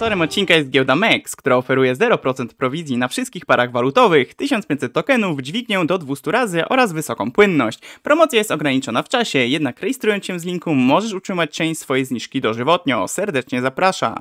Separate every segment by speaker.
Speaker 1: Sponsorem odcinka jest giełda MEX, która oferuje 0% prowizji na wszystkich parach walutowych, 1500 tokenów, dźwignię do 200 razy oraz wysoką płynność. Promocja jest ograniczona w czasie, jednak rejestrując się z linku możesz utrzymać część swojej zniżki dożywotnio. Serdecznie zapraszam.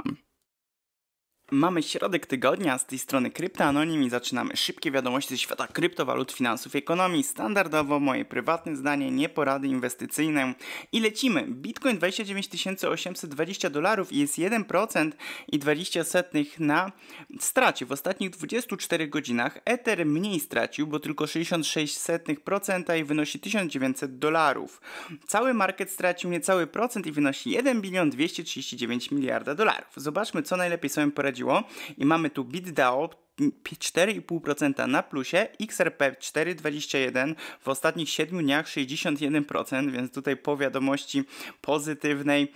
Speaker 1: Mamy środek tygodnia, z tej strony Kryptoanonim i zaczynamy szybkie wiadomości ze świata kryptowalut, finansów, i ekonomii. Standardowo moje prywatne zdanie, nie porady inwestycyjne. I lecimy. Bitcoin 29 820 dolarów jest 1% i 20 setnych na stracie. W ostatnich 24 godzinach Ether mniej stracił, bo tylko 66% i wynosi 1900 dolarów. Cały market stracił niecały procent i wynosi 1 bilion 239 miliarda dolarów. Zobaczmy co najlepiej sobie poradzi i mamy tu BitDAO, 4,5% na plusie, XRP er 4,21 w ostatnich 7 dniach 61%, więc tutaj po wiadomości pozytywnej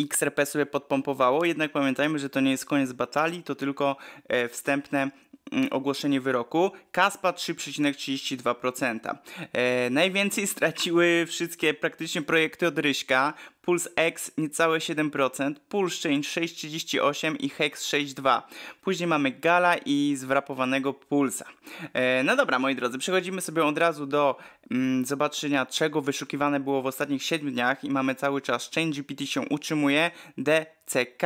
Speaker 1: XRP mm, er sobie podpompowało, jednak pamiętajmy, że to nie jest koniec batalii, to tylko e, wstępne Mm, ogłoszenie wyroku. Kaspa 3,32%. E, najwięcej straciły wszystkie praktycznie projekty od Ryśka. Puls X niecałe 7%, Pulse Change 6,38 i Hex 6,2. Później mamy Gala i zwrapowanego Pulsa. E, no dobra, moi drodzy, przechodzimy sobie od razu do mm, zobaczenia, czego wyszukiwane było w ostatnich 7 dniach i mamy cały czas Change GPT się utrzymuje, DCK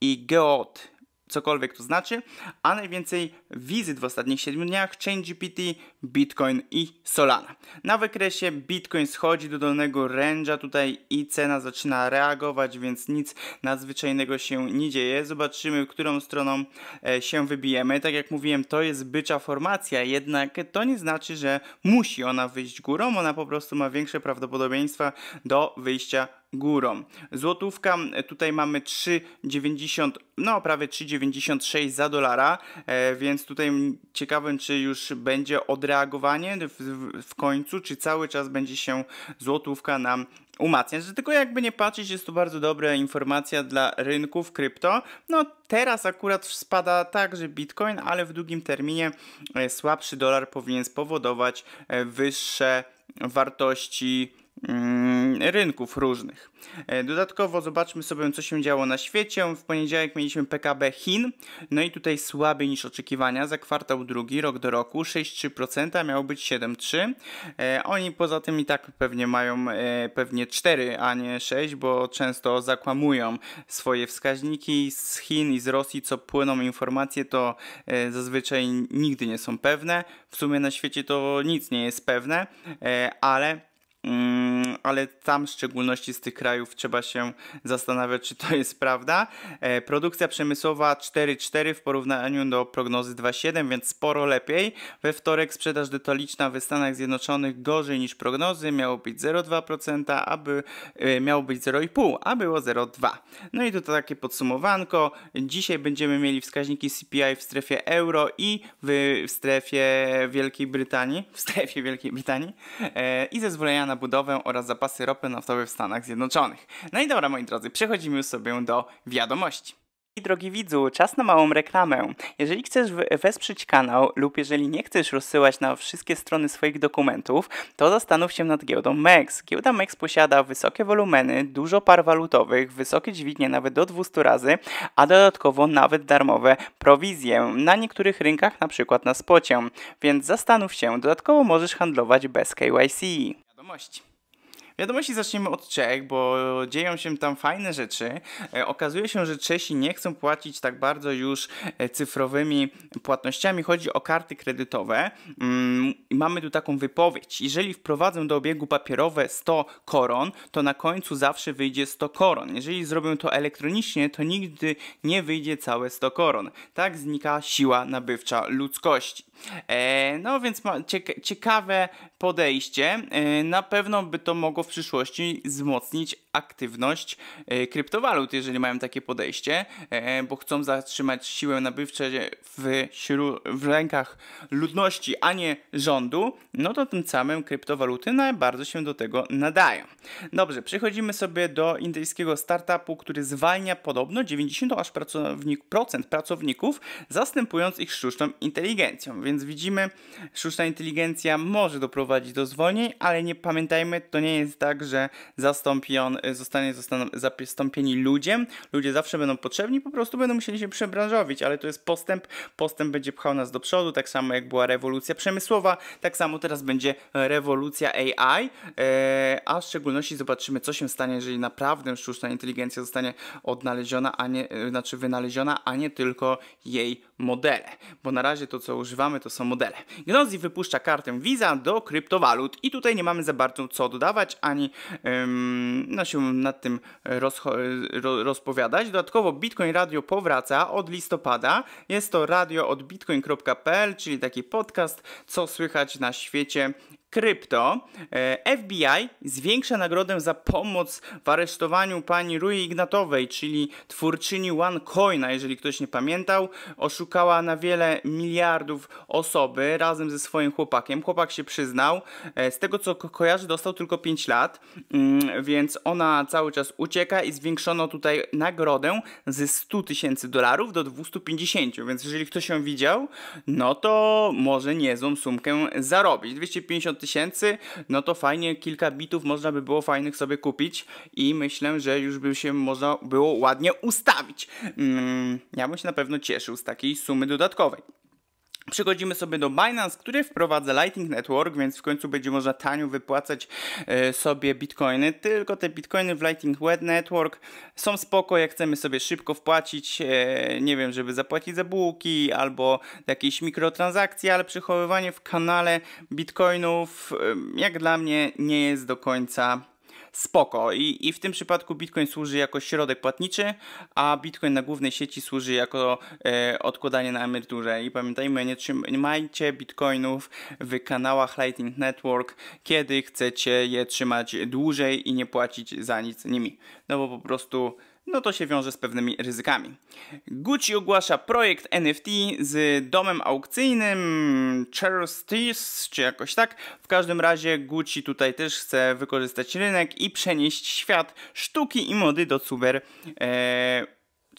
Speaker 1: i GEOT cokolwiek to znaczy, a najwięcej wizyt w ostatnich 7 dniach ChangeGPT, Bitcoin i Solana. Na wykresie Bitcoin schodzi do dolnego range'a tutaj i cena zaczyna reagować, więc nic nadzwyczajnego się nie dzieje. Zobaczymy, którą stroną e, się wybijemy. Tak jak mówiłem, to jest bycza formacja, jednak to nie znaczy, że musi ona wyjść górą, ona po prostu ma większe prawdopodobieństwa do wyjścia górą. Złotówka, e, tutaj mamy 3,90, no prawie 3,96 za dolara, e, więc tutaj ciekawym, czy już będzie odreagowanie w, w końcu, czy cały czas będzie się złotówka nam umacniać. Tylko jakby nie patrzeć, jest to bardzo dobra informacja dla rynków krypto. No teraz akurat spada także Bitcoin, ale w długim terminie e, słabszy dolar powinien spowodować wyższe wartości. Mm, rynków różnych. E, dodatkowo zobaczmy sobie, co się działo na świecie. W poniedziałek mieliśmy PKB Chin, no i tutaj słabiej niż oczekiwania. Za kwartał drugi, rok do roku, 6,3%, miało być 7,3%. E, oni poza tym i tak pewnie mają e, pewnie 4, a nie 6, bo często zakłamują swoje wskaźniki z Chin i z Rosji, co płyną informacje, to zazwyczaj nigdy nie są pewne. W sumie na świecie to nic nie jest pewne, ale Mm, ale tam w szczególności z tych krajów trzeba się zastanawiać, czy to jest prawda. E, produkcja przemysłowa 4,4 w porównaniu do prognozy 2,7, więc sporo lepiej. We wtorek sprzedaż detaliczna w Stanach Zjednoczonych gorzej niż prognozy, miało być 0,2%, aby e, miało być 0,5, a było 0,2. No i to takie podsumowanko. Dzisiaj będziemy mieli wskaźniki CPI w strefie euro i w, strefie Wielkiej Brytanii, w strefie Wielkiej Brytanii e, i zezwolenia na budowę oraz zapasy ropy naftowej w Stanach Zjednoczonych. No i dobra, moi drodzy, przechodzimy już sobie do wiadomości. I drogi widzu, czas na małą reklamę. Jeżeli chcesz wesprzeć kanał lub jeżeli nie chcesz rozsyłać na wszystkie strony swoich dokumentów, to zastanów się nad giełdą MEX. Giełda MEX posiada wysokie wolumeny, dużo par walutowych, wysokie dźwignie nawet do 200 razy, a dodatkowo nawet darmowe prowizje na niektórych rynkach, na przykład na spocie. Więc zastanów się, dodatkowo możesz handlować bez KYC wiadomość. Wiadomości zaczniemy od Czech, bo dzieją się tam fajne rzeczy. E, okazuje się, że Czesi nie chcą płacić tak bardzo już e, cyfrowymi płatnościami. Chodzi o karty kredytowe. Mm, mamy tu taką wypowiedź. Jeżeli wprowadzą do obiegu papierowe 100 koron, to na końcu zawsze wyjdzie 100 koron. Jeżeli zrobią to elektronicznie, to nigdy nie wyjdzie całe 100 koron. Tak znika siła nabywcza ludzkości. E, no więc cieka ciekawe podejście. E, na pewno by to mogło przyszłości wzmocnić aktywność e, kryptowalut, jeżeli mają takie podejście, e, bo chcą zatrzymać siłę nabywcze w, w rękach ludności, a nie rządu, no to tym samym kryptowaluty bardzo się do tego nadają. Dobrze, przechodzimy sobie do indyjskiego startupu, który zwalnia podobno 90 aż pracownik, procent pracowników, zastępując ich sztuczną inteligencją. Więc widzimy, sztuczna inteligencja może doprowadzić do zwolnień, ale nie pamiętajmy, to nie jest tak, że zastąpi on, y, zostanie zastąpieni ludzie. Ludzie zawsze będą potrzebni, po prostu będą musieli się przebranżowić, ale to jest postęp. Postęp będzie pchał nas do przodu, tak samo jak była rewolucja przemysłowa, tak samo teraz będzie rewolucja AI, e, a w szczególności zobaczymy, co się stanie, jeżeli naprawdę sztuczna inteligencja zostanie odnaleziona, a nie, e, znaczy wynaleziona, a nie tylko jej modele. Bo na razie to, co używamy, to są modele. Gnozi wypuszcza kartę Visa do kryptowalut i tutaj nie mamy za bardzo co dodawać, ani ym, no, się nad tym ro rozpowiadać. Dodatkowo Bitcoin Radio powraca od listopada. Jest to radio od bitcoin.pl, czyli taki podcast, co słychać na świecie krypto, e, FBI zwiększa nagrodę za pomoc w aresztowaniu pani Rui Ignatowej, czyli twórczyni OneCoina, jeżeli ktoś nie pamiętał. Oszukała na wiele miliardów osoby razem ze swoim chłopakiem. Chłopak się przyznał. E, z tego co kojarzy dostał tylko 5 lat, mm, więc ona cały czas ucieka i zwiększono tutaj nagrodę ze 100 tysięcy dolarów do 250, więc jeżeli ktoś ją widział, no to może niezłą sumkę zarobić. 250 tysięcy, no to fajnie kilka bitów można by było fajnych sobie kupić i myślę, że już by się można było ładnie ustawić. Mm, ja bym się na pewno cieszył z takiej sumy dodatkowej. Przechodzimy sobie do Binance, który wprowadza Lightning Network, więc w końcu będzie można tanio wypłacać e, sobie bitcoiny. Tylko te bitcoiny w Lightning Web Network są spoko, jak chcemy sobie szybko wpłacić, e, nie wiem, żeby zapłacić za bułki albo jakieś mikrotransakcje, ale przechowywanie w kanale bitcoinów e, jak dla mnie nie jest do końca spoko. I, I w tym przypadku Bitcoin służy jako środek płatniczy, a Bitcoin na głównej sieci służy jako e, odkładanie na emeryturze. I pamiętajmy, nie trzymajcie Bitcoinów w kanałach Lightning Network, kiedy chcecie je trzymać dłużej i nie płacić za nic nimi. No bo po prostu no to się wiąże z pewnymi ryzykami. Gucci ogłasza projekt NFT z domem aukcyjnym Cheristies, czy jakoś tak. W każdym razie Gucci tutaj też chce wykorzystać rynek i przenieść świat sztuki i mody do super... E,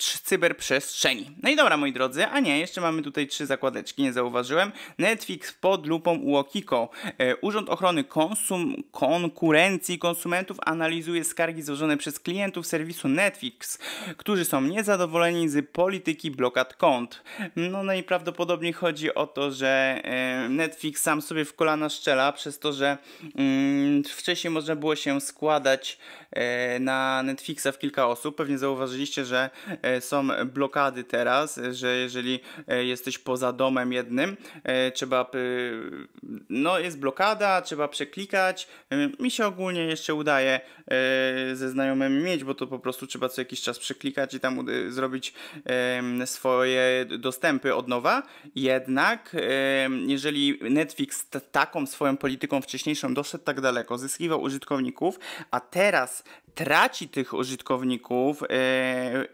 Speaker 1: cyberprzestrzeni. No i dobra, moi drodzy, a nie, jeszcze mamy tutaj trzy zakładeczki, nie zauważyłem. Netflix pod lupą UOKiKO. E, Urząd Ochrony Konsum Konkurencji Konsumentów analizuje skargi złożone przez klientów serwisu Netflix, którzy są niezadowoleni z polityki blokad kont. No najprawdopodobniej no chodzi o to, że e, Netflix sam sobie w kolana szczela przez to, że mm, wcześniej można było się składać e, na Netflixa w kilka osób. Pewnie zauważyliście, że E, są blokady teraz, że jeżeli e, jesteś poza domem jednym, e, trzeba, no jest blokada, trzeba przeklikać. Mi się ogólnie jeszcze udaje ze znajomymi mieć, bo to po prostu trzeba co jakiś czas przeklikać i tam zrobić swoje dostępy od nowa. Jednak jeżeli Netflix taką swoją polityką wcześniejszą doszedł tak daleko, zyskiwał użytkowników, a teraz traci tych użytkowników e,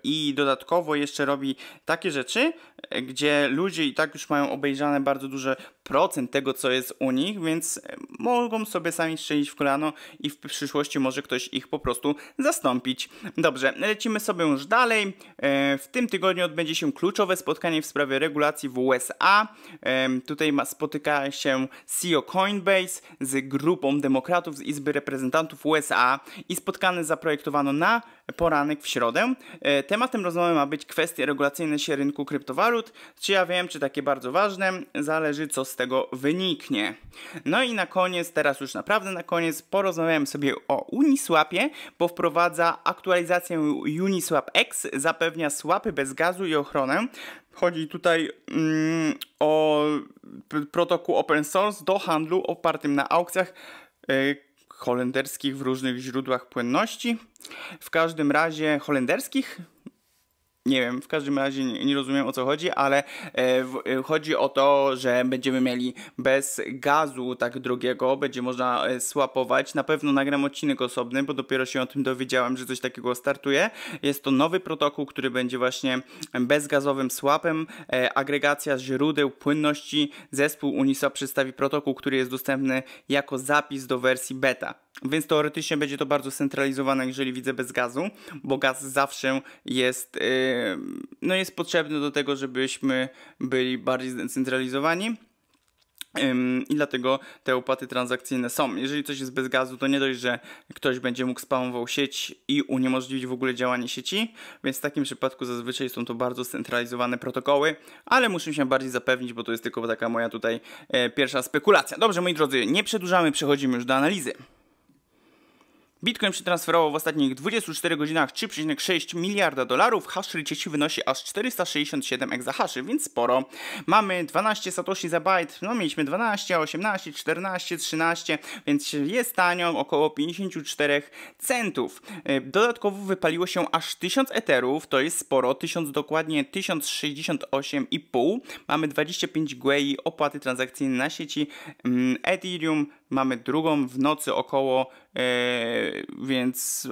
Speaker 1: i dodatkowo jeszcze robi takie rzeczy, e, gdzie ludzie i tak już mają obejrzane bardzo duże procent tego, co jest u nich, więc e, mogą sobie sami strzelić w kolano i w przyszłości może ktoś ich po prostu zastąpić. Dobrze, lecimy sobie już dalej. E, w tym tygodniu odbędzie się kluczowe spotkanie w sprawie regulacji w USA. E, tutaj spotyka się CEO Coinbase z grupą demokratów z Izby Reprezentantów USA i spotkane zaprojektowano na poranek w środę. E, tematem rozmowy ma być kwestie regulacyjne się rynku kryptowalut. Czy ja wiem, czy takie bardzo ważne, zależy co z tego wyniknie. No i na koniec, teraz już naprawdę na koniec, porozmawiałem sobie o Uniswapie, bo wprowadza aktualizację Uniswap X, zapewnia słapy bez gazu i ochronę. Chodzi tutaj mm, o protokół open source do handlu opartym na aukcjach e, holenderskich w różnych źródłach płynności. W każdym razie holenderskich nie wiem, w każdym razie nie, nie rozumiem o co chodzi, ale e, w, e, chodzi o to, że będziemy mieli bez gazu tak drogiego, będzie można e, swapować. Na pewno nagram odcinek osobny, bo dopiero się o tym dowiedziałem, że coś takiego startuje. Jest to nowy protokół, który będzie właśnie bezgazowym swapem. E, agregacja źródeł płynności. Zespół Uniswap przedstawi protokół, który jest dostępny jako zapis do wersji beta. Więc teoretycznie będzie to bardzo centralizowane, jeżeli widzę bez gazu, bo gaz zawsze jest e, no jest potrzebny do tego, żebyśmy byli bardziej zdecentralizowani. I dlatego te opłaty transakcyjne są. Jeżeli coś jest bez gazu, to nie dość, że ktoś będzie mógł spamował sieć i uniemożliwić w ogóle działanie sieci, więc w takim przypadku zazwyczaj są to bardzo scentralizowane protokoły, ale muszę się bardziej zapewnić, bo to jest tylko taka moja tutaj e, pierwsza spekulacja. Dobrze, moi drodzy, nie przedłużamy, przechodzimy już do analizy. Bitcoin przetransferował w ostatnich 24 godzinach 3,6 miliarda dolarów. Hash rate sieci wynosi aż 467 exahaszy, więc sporo. Mamy 12 satoshi za bajt, no mieliśmy 12, 18, 14, 13, więc jest tanio, około 54 centów. Y, dodatkowo wypaliło się aż 1000 eterów, to jest sporo, 1000 dokładnie 1068,5. Mamy 25 GUI opłaty transakcyjne na sieci mm, Ethereum, mamy drugą w nocy około, e, więc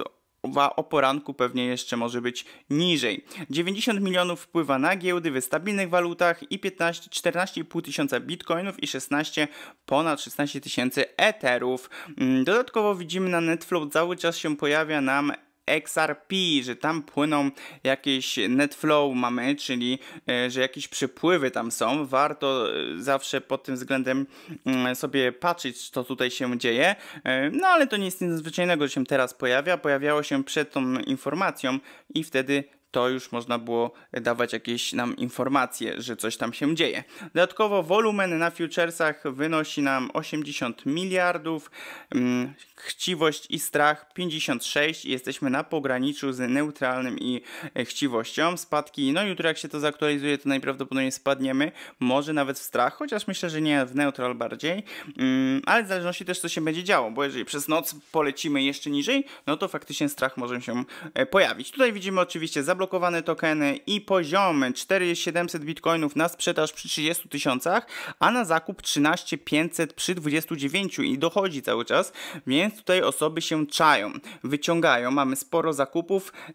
Speaker 1: o poranku pewnie jeszcze może być niżej. 90 milionów wpływa na giełdy w stabilnych walutach i 14,5 tysiąca bitcoinów i 16, ponad 16 tysięcy eterów. Mm, dodatkowo widzimy na Netflow cały czas się pojawia nam XRP, że tam płyną jakieś net flow mamy, czyli e, że jakieś przepływy tam są. Warto e, zawsze pod tym względem mm, sobie patrzeć, co tutaj się dzieje. E, no ale to nic nadzwyczajnego, że się teraz pojawia. Pojawiało się przed tą informacją i wtedy to już można było dawać jakieś nam informacje, że coś tam się dzieje. Dodatkowo wolumen na futuresach wynosi nam 80 miliardów, mm, chciwość i strach 56 i jesteśmy na pograniczu z neutralnym i e, chciwością. Spadki, no jutro jak się to zaktualizuje, to najprawdopodobniej spadniemy, może nawet w strach, chociaż myślę, że nie w neutral bardziej, mm, ale w zależności też co się będzie działo, bo jeżeli przez noc polecimy jeszcze niżej, no to faktycznie strach może się e, pojawić. Tutaj widzimy oczywiście zablokowanie zablokowane tokeny i poziomy 4700 bitcoinów na sprzedaż przy 30 tysiącach, a na zakup 13500 przy 29 i dochodzi cały czas, więc tutaj osoby się czają, wyciągają, mamy sporo zakupów, ee,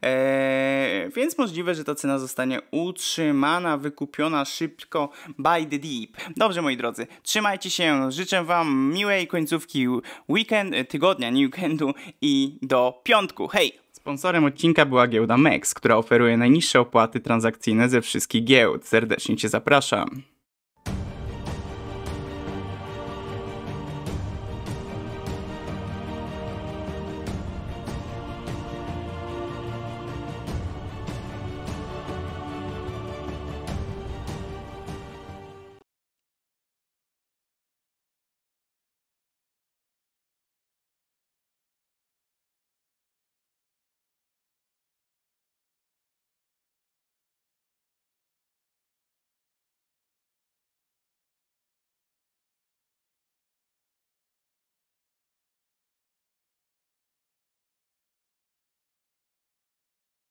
Speaker 1: więc możliwe, że ta cena zostanie utrzymana, wykupiona szybko by the deep. Dobrze moi drodzy, trzymajcie się, życzę Wam miłej końcówki weekend, tygodnia, nie weekendu i do piątku. Hej! Sponsorem odcinka była giełda MEX, która oferuje najniższe opłaty transakcyjne ze wszystkich giełd. Serdecznie Cię zapraszam.